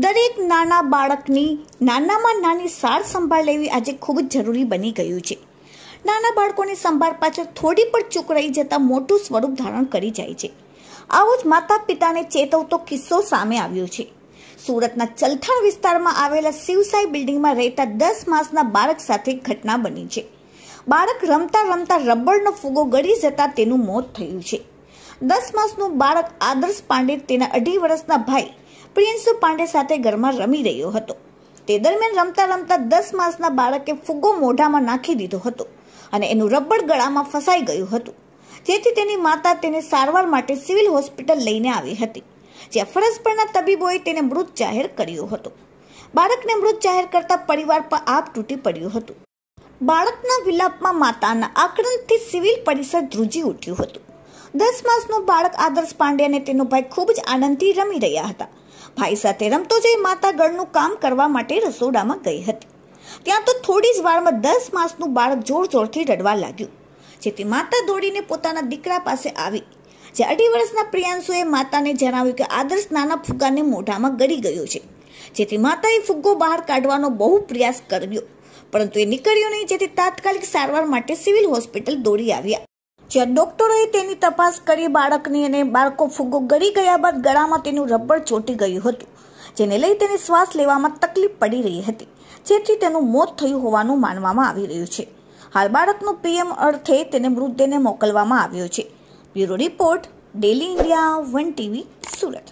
દરેક નાના બાળકની નાનામાં નાની સાર સંભાળ લેવી આજે ખૂબ જ જરૂરી બની ગયું છે નાના બાળકોની સંભાળ પાછળ થોડી પણ ચૂક રહી જતાં મોટું સ્વરૂપ ધારણ કરી જાય છે આવો જ માતા પિતાને ચેતવતો કિસ્સો સામે આવ્યો છે સુરતના ચલથણ વિસ્તારમાં આવેલા શિવસાઈ બિલ્ડિંગમાં રહેતા દસ માસના બાળક સાથે ઘટના બની છે બાળક રમતા રમતા રબરનો ફુગો ગળી જતાં તેનું મોત થયું છે દસ માસનું બાળક આદર્શ પાંડે તેના અઢી વર્ષના ભાઈ પ્રિન્સ પાંડે સાથે ઘરમાં રમી રહ્યો હતો તે દરમિયાન રમતા રમતા દસ માસના બાળકે ફુગ્ગો મોઢામાં નાખી દીધો હતો અને એનું રબડ ગળામાં ફસાઈ ગયું હતું જેથી તેની માતા તેને સારવાર માટે સિવિલ હોસ્પિટલ લઈને આવી હતી જ્યાં ફરજ પરના તબીબોએ તેને મૃત જાહેર કર્યો હતો બાળકને મૃત જાહેર કરતા પરિવાર પર આપ તૂટી પડ્યું હતું બાળકના વિલાપમાં માતાના આક્રંદથી સિવિલ પરિસર ધ્રુજી ઉઠ્યું હતું દસ માસનું બાળક આદર્શ પાંડે અને તેનો ભાઈ ખૂબ જ આનંદથી રમી રહ્યા હતા ભાઈ સાથે રમતો જઈ માતા ગળનું કામ કરવા માટે રસોડામાં ગઈ હતી ત્યાં તો થોડી જ વારમાં દસ માસનું બાળક જોર જોરથી રડવા લાગ્યું જેથી માતા દોડીને પોતાના દીકરા પાસે આવી જે અઢી વર્ષના પ્રિયાંશુએ માતાને જણાવ્યું કે આદર્શ નાના ફુગ્ગાને મોઢામાં ગળી ગયો છે જેથી માતાએ ફુગ્ગો બહાર કાઢવાનો બહુ પ્રયાસ કર્યો પરંતુ એ નીકળ્યો નહીં જેથી તાત્કાલિક સારવાર માટે સિવિલ હોસ્પિટલ દોડી આવ્યા જ્યાં ડોક્ટરોએ તેની તપાસ કરી બાળકની અને બાળકો ફુગ્ગો ગળી ગયા બાદ ગળામાં તેનું રબર ચોટી ગયું હતું જેને લઈ તેને શ્વાસ લેવામાં તકલીફ પડી રહી હતી જેથી તેનું મોત થયું હોવાનું માનવામાં આવી રહ્યું છે હાલ બાળકનું પીએમ અર્થે તેને મૃતદેહને મોકલવામાં આવ્યો છે bureau report daily India one TV Surat